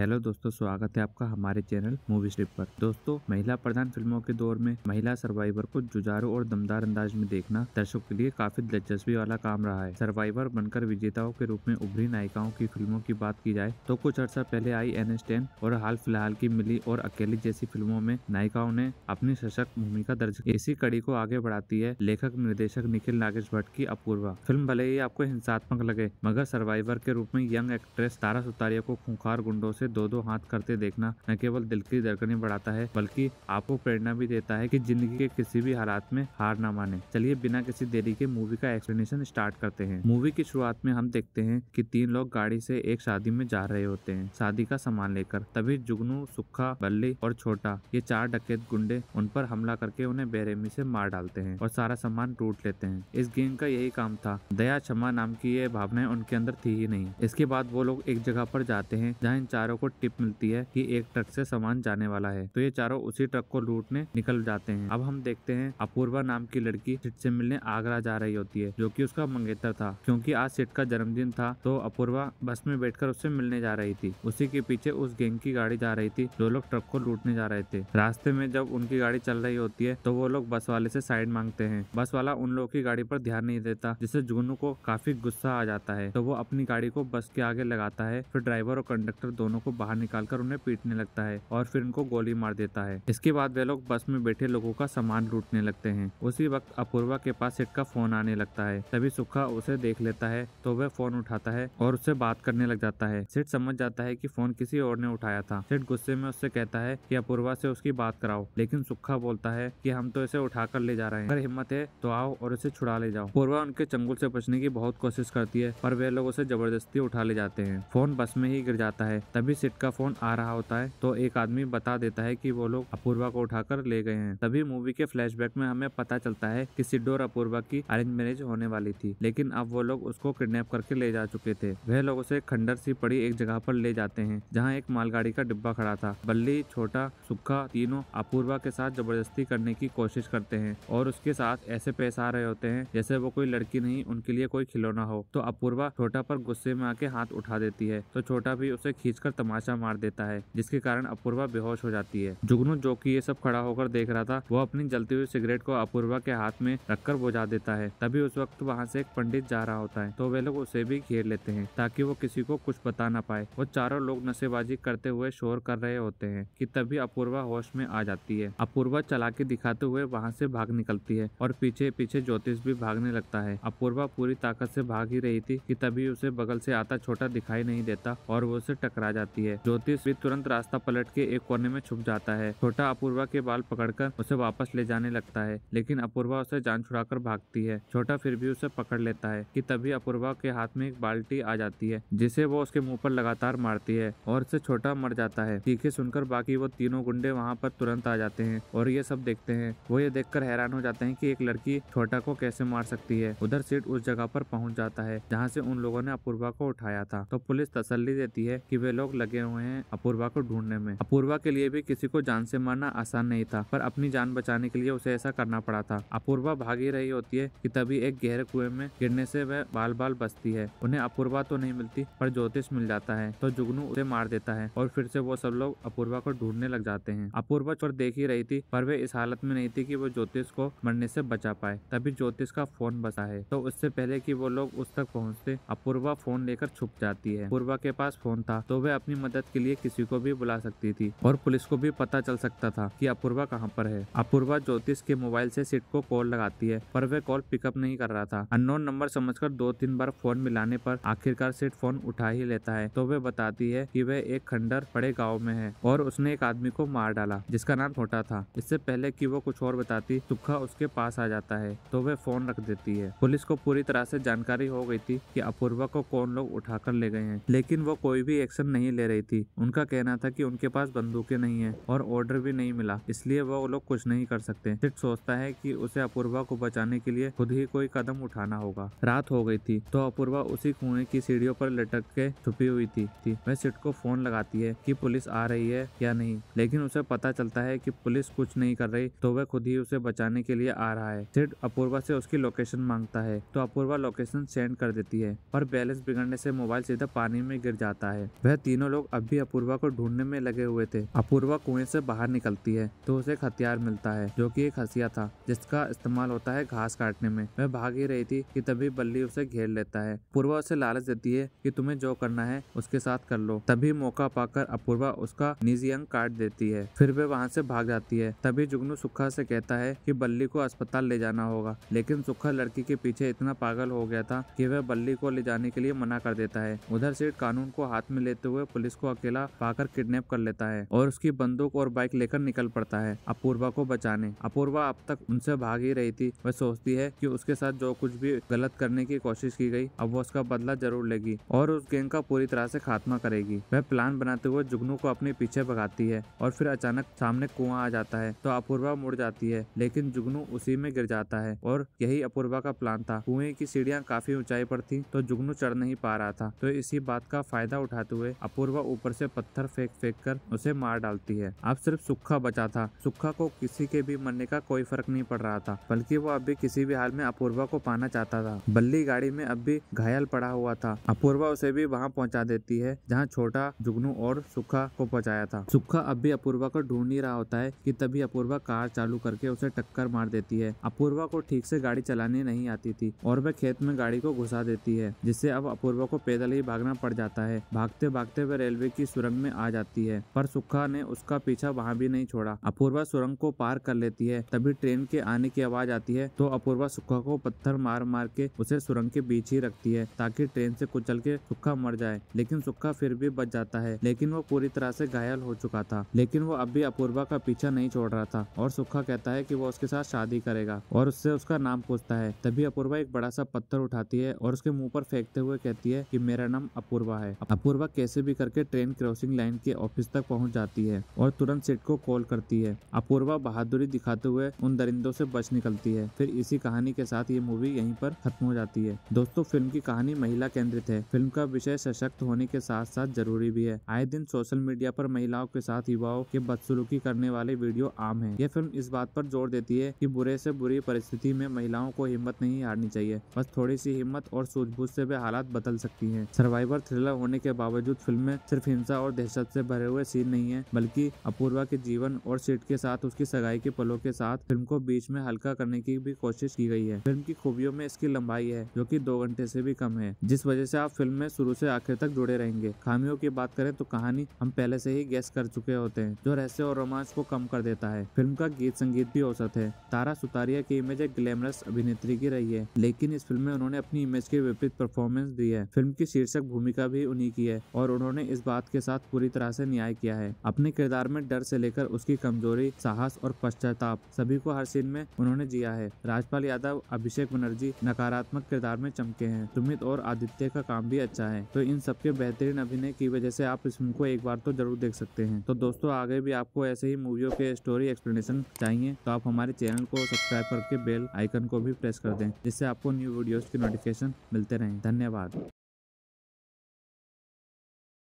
Hello दोस्तों स्वागत है आपका हमारे चैनल मूवी स्ट्रिप पर दोस्तों महिला प्रधान फिल्मों के दौर में महिला सर्वाइवर को जुजारू और दमदार अंदाज में देखना दर्शकों के लिए काफी दिलचस्पी वाला काम रहा है सर्वाइवर बनकर विजेताओं के रूप में उभरी नायिकाओं की फिल्मों की बात की जाए तो कुछ अर्सा पहले आई एन एस टेन और हाल फिलहाल की मिली और अकेली जैसी फिल्मों में नायिकाओं ने अपनी सशक्त भूमिका दर्ज की इसी कड़ी को आगे बढ़ाती है लेखक निर्देशक निखिल नागेश भट्ट की अपूर्वा फिल्म भले ही आपको हिंसात्मक लगे मगर सर्वाइवर के रूप में यंग एक्ट्रेस तारा सुतारिया को खूंखार गुंडों से दो दो हाथ करते देखना न केवल दिल की धड़कनें बढ़ाता है बल्कि आपको प्रेरणा भी देता है कि जिंदगी के किसी भी हालात में हार न माने चलिए बिना किसी देरी के मूवी का एक्सप्लेनेशन स्टार्ट करते हैं मूवी की शुरुआत में हम देखते हैं कि तीन लोग गाड़ी से एक शादी में जा रहे होते हैं शादी का सामान लेकर तभी जुगनू सुखा बल्ली और छोटा ये चार डकैत गुंडे उन पर हमला करके उन्हें बेरहमी से मार डालते हैं और सारा सामान टूट लेते हैं इस गेंग का यही काम था दया क्षमा नाम की ये भावनाएं उनके अंदर थी ही नहीं इसके बाद वो लोग एक जगह पर जाते हैं जहाँ इन चारों को टिप मिलती है कि एक ट्रक से सामान जाने वाला है तो ये चारों उसी ट्रक को लूटने निकल जाते हैं अब हम देखते हैं अपूर्वा नाम की लड़की सिट से मिलने आगरा जा रही होती है जो की उसका मंगेतर था क्यूँकी आज सिट का जन्मदिन था तो अपूर्वा बस में बैठ उससे मिलने जा रही थी उसी के पीछे उस गैंग की गाड़ी जा रही थी जो लोग ट्रक को लूटने जा रहे थे रास्ते में जब उनकी गाड़ी चल रही होती है तो वो लोग बस वाले से साइड मांगते हैं बस वाला उन लोगों की गाड़ी पर ध्यान नहीं देता जिससे जुगनू को काफी गुस्सा आ जाता है तो वो अपनी गाड़ी को बस के आगे लगाता है फिर ड्राइवर और कंडक्टर दोनों को को बाहर निकालकर उन्हें पीटने लगता है और फिर उनको गोली मार देता है इसके बाद वे लोग बस में बैठे लोगों का सामान लूटने लगते हैं उसी वक्त अपूर्वा के पास सेठ का फोन आने लगता है तभी सुखा उसे देख लेता है तो वह फोन उठाता है और उससे बात करने लग जाता है सेठ समझ जाता है की फोन किसी और ने उठाया था सेठ गुस्से में उससे कहता है की अपूर्वा से उसकी बात कराओ लेकिन सुखा बोलता है की हम तो इसे उठा कर ले जा रहे हैं अगर हिम्मत है तो आओ और इसे छुड़ा ले जाओ पूर्वा उनके चंगुल से बचने की बहुत कोशिश करती है पर वे लोग उसे जबरदस्ती उठा ले जाते हैं फोन बस में ही गिर जाता है तभी सिट का फोन आ रहा होता है तो एक आदमी बता देता है कि वो लोग अपूर्वा को उठाकर ले गए हैं तभी मूवी के फ्लैशबैक में हमें पता चलता है कि सिड्डो और अपूर्वा की अरेंज मैरिज होने वाली थी लेकिन अब वो लोग उसको किडनेप करके ले जा चुके थे वह लोग उसे खंडर सी पड़ी एक जगह पर ले जाते हैं जहाँ एक मालगाड़ी का डिब्बा खड़ा था बल्ली छोटा सुखा तीनों अपूर्वा के साथ जबरदस्ती करने की कोशिश करते हैं और उसके साथ ऐसे पैसे आ रहे होते हैं जैसे वो कोई लड़की नहीं उनके लिए कोई खिलौना हो तो अपूर्वा छोटा पर गुस्से में आके हाथ उठा देती है तो छोटा भी उसे खींचकर तमाशा मार देता है जिसके कारण अपूर्वा बेहोश हो जाती है जुगनू जो की ये सब खड़ा होकर देख रहा था वह अपनी जलती हुई सिगरेट को अपूर्वा के हाथ में रखकर बुझा देता है तभी उस वक्त वहाँ से एक पंडित जा रहा होता है तो वे लोग उसे भी घेर लेते हैं ताकि वो किसी को कुछ बता ना पाए वो चारों लोग नशेबाजी करते हुए शोर कर रहे होते हैं कि तभी अपूर्वा होश में आ जाती है अपूर्वा के दिखाते हुए वहाँ से भाग निकलती है और पीछे पीछे ज्योतिष भी भागने लगता है अपूर्वा पूरी ताकत से भाग ही रही थी कि तभी उसे बगल से आता छोटा दिखाई नहीं देता और वो उसे टकरा जाता जाती है ज्योतिष भी तुरंत रास्ता पलट के एक कोने में छुप जाता है छोटा अपूर्वा के बाल पकड़कर उसे वापस ले जाने लगता है लेकिन अपूर्वा उसे जान छुड़ाकर भागती है छोटा फिर भी उसे पकड़ लेता है कि तभी अपूर्वा के हाथ में एक बाल्टी आ जाती है जिसे वो उसके मुंह पर लगातार मारती है और उसे छोटा मर जाता है चीखे सुनकर बाकी वो तीनों गुंडे वहाँ पर तुरंत आ जाते हैं और ये सब देखते हैं वो ये देख हैरान हो जाते हैं की एक लड़की छोटा को कैसे मार सकती है उधर सीट उस जगह पर पहुंच जाता है जहाँ से उन लोगों ने अपूर्वा को उठाया था तो पुलिस तसल्ली देती है कि वे लोग लगे हुए हैं अपूर्वा को ढूंढने में अपूर्वा के लिए भी किसी को जान से मारना आसान नहीं था पर अपनी जान बचाने के लिए उसे ऐसा करना पड़ा था अपूर्वा भागी रही होती है कि तभी एक गहरे कुएं में गिरने से वह बाल बाल बचती है उन्हें अपूर्वा तो नहीं मिलती पर ज्योतिष मिल जाता है तो जुगनू उसे मार देता है और फिर से वो सब लोग अपूर्वा को ढूंढने लग जाते हैं अपूर्वा चोर देख ही रही थी पर वे इस हालत में नहीं थी कि वो ज्योतिष को मरने से बचा पाए तभी ज्योतिष का फोन बसा है तो उससे पहले कि वो लोग उस तक पहुंचते अपूर्वा फोन लेकर छुप जाती है अपूर्वा के पास फोन था तो वह अपनी मदद के लिए किसी को भी बुला सकती थी और पुलिस को भी पता चल सकता था कि अपूर्वा कहाँ पर है अपूर्वा ज्योतिष के मोबाइल से सिट को कॉल लगाती है पर वह कॉल पिकअप नहीं कर रहा था अननोन नंबर समझकर दो तीन बार फोन मिलाने पर आखिरकार सिट फोन उठा ही लेता है तो वह बताती है कि वह एक खंडर बड़े गाँव में है और उसने एक आदमी को मार डाला जिसका नाम छोटा था इससे पहले की वो कुछ और बताती सुखा उसके पास आ जाता है तो वह फोन रख देती है पुलिस को पूरी तरह से जानकारी हो गई थी कि अपूर्वा को कौन लोग उठाकर ले गए हैं लेकिन वो कोई भी एक्शन नहीं ले रही थी उनका कहना था कि उनके पास बंदूकें नहीं है और ऑर्डर भी नहीं मिला इसलिए वो लोग कुछ नहीं कर सकते सिट सोचता है कि उसे अपूर्वा को बचाने के लिए खुद ही कोई कदम उठाना होगा रात हो गई थी तो अपूर्वा उसी कुएं की सीढ़ियों पर लटक के छुपी हुई थी, थी। वह सिट को फोन लगाती है की पुलिस आ रही है या नहीं लेकिन उसे पता चलता है की पुलिस कुछ नहीं कर रही तो वह खुद ही उसे बचाने के लिए आ रहा है सिट अपूर्वा से उसकी लोकेशन मांगता है तो अपूर्वा लोकेशन सेंड कर देती है और बैलेंस बिगड़ने से मोबाइल सीधा पानी में गिर जाता है वह तीनों तीनों लोग अब भी अपूर्वा को ढूंढने में लगे हुए थे अपूर्वा कुएं से बाहर निकलती है तो उसे एक हथियार मिलता है जो कि एक हसिया था जिसका इस्तेमाल होता है घास काटने में वह भाग ही रही थी कि तभी बल्ली उसे घेर लेता है पूर्वा उसे लालच देती है कि तुम्हें जो करना है उसके साथ कर लो तभी मौका पाकर अपूर्वा उसका निजी अंग काट देती है फिर वे वहाँ से भाग जाती है तभी जुगनू सुखा से कहता है कि बल्ली को अस्पताल ले जाना होगा लेकिन सुखा लड़की के पीछे इतना पागल हो गया था कि वह बल्ली को ले जाने के लिए मना कर देता है उधर सेठ कानून को हाथ में लेते हुए पुलिस को अकेला पाकर किडनैप कर लेता है और उसकी बंदूक और बाइक लेकर निकल पड़ता है अपूर्वा को बचाने अपूर्वा अब तक उनसे भाग ही रही थी वह सोचती है कि उसके साथ जो कुछ भी गलत करने की कोशिश की गई अब वो उसका बदला जरूर लेगी और उस गैंग का पूरी तरह से खात्मा करेगी वह प्लान बनाते हुए जुगनू को अपने पीछे भगाती है और फिर अचानक सामने कुआं आ जाता है तो अपूर्वा मुड़ जाती है लेकिन जुगनू उसी में गिर जाता है और यही अपूर्वा का प्लान था कुएं की सीढ़ियां काफी ऊंचाई पर थी तो जुगनू चढ़ नहीं पा रहा था तो इसी बात का फायदा उठाते हुए अपूर्वा और वह ऊपर से पत्थर फेंक फेंक कर उसे मार डालती है अब सिर्फ सुखा बचा था सुखा को किसी के भी मरने का कोई फर्क नहीं पड़ रहा था बल्कि वो अभी किसी भी हाल में अपूर्वा को पाना चाहता था बल्ली गाड़ी में अब भी घायल पड़ा हुआ था अपूर्वा उसे भी वहाँ पहुँचा देती है जहाँ छोटा जुगनू और सुखा को पहुँचाया था सुखा अब भी अपूर्वा को ढूंढ नहीं रहा होता है की तभी अपूर्वा कार चालू करके उसे टक्कर मार देती है अपूर्वा को ठीक से गाड़ी चलाने नहीं आती थी और वह खेत में गाड़ी को घुसा देती है जिससे अब अपूर्वा को पैदल ही भागना पड़ जाता है भागते भागते वह रेलवे की सुरंग में आ जाती है पर सुखा ने उसका पीछा वहाँ भी नहीं छोड़ा अपूर्वा सुरंग को पार कर लेती है तभी ट्रेन के आने की आवाज आती है तो अपूर्वा सुखा को पत्थर मार मार के उसे सुरंग के बीच ही रखती है ताकि ट्रेन से कुचल के सुखा मर जाए लेकिन सुखा फिर भी बच जाता है लेकिन वो पूरी तरह से घायल हो चुका था लेकिन वो अब भी अपूर्वा का पीछा नहीं छोड़ रहा था और सुखा कहता है की वो उसके साथ शादी करेगा और उससे उसका नाम पूछता है तभी अपूर्वा एक बड़ा सा पत्थर उठाती है और उसके मुंह पर फेंकते हुए कहती है की मेरा नाम अपूर्वा है अपूर्वा कैसे भी करके ट्रेन क्रॉसिंग लाइन के ऑफिस तक पहुंच जाती है और तुरंत सेठ को कॉल करती है अपूर्वा बहादुरी दिखाते हुए उन दरिंदों से बच निकलती है फिर इसी कहानी के साथ ये मूवी यहीं पर खत्म हो जाती है दोस्तों फिल्म की कहानी महिला केंद्रित है फिल्म का विषय सशक्त होने के साथ साथ जरूरी भी है आए दिन सोशल मीडिया पर महिलाओं के साथ युवाओं के बदसलूकी करने वाले वीडियो आम है यह फिल्म इस बात पर जोर देती है की बुरे से बुरी परिस्थिति में महिलाओं को हिम्मत नहीं हारनी चाहिए बस थोड़ी सी हिम्मत और सूझबूझ से वे हालात बदल सकती है सर्वाइवर थ्रिलर होने के बावजूद फिल्म में सिर्फ हिंसा और दहशत से भरे हुए सीन नहीं है बल्कि अपूर्वा के जीवन और सेठ के साथ उसकी सगाई के पलों के साथ फिल्म को बीच में हल्का करने की भी कोशिश की गई है फिल्म की खूबियों में इसकी लंबाई है जो की दो घंटे से भी कम है जिस वजह से आप फिल्म में शुरू से आखिर तक जुड़े रहेंगे खामियों की बात करें तो कहानी हम पहले से ही गैस कर चुके होते हैं जो रहस्य और रोमांच को कम कर देता है फिल्म का गीत संगीत भी औसत है तारा सुतारिया की इमेज एक ग्लैमरस अभिनेत्री की रही है लेकिन इस फिल्म में उन्होंने अपनी इमेज के विपरीत परफॉर्मेंस दी है फिल्म की शीर्षक भूमिका भी उन्हीं की है और उन्होंने उन्होंने इस बात के साथ पूरी तरह से न्याय किया है अपने किरदार में डर से लेकर उसकी कमजोरी साहस और पश्चाताप सभी को हर सीन में उन्होंने जिया है राजपाल यादव अभिषेक बनर्जी नकारात्मक किरदार में चमके हैं सुमित और आदित्य का काम भी अच्छा है तो इन सबके बेहतरीन अभिनय की वजह से आप इस फिल्म को एक बार तो जरूर देख सकते हैं तो दोस्तों आगे भी आपको ऐसे ही मूवियों के स्टोरी एक्सप्लेनेशन चाहिए तो आप हमारे चैनल को सब्सक्राइब करके बेल आइकन को भी प्रेस कर दें जिससे आपको न्यू वीडियोस की नोटिफिकेशन मिलते रहें धन्यवाद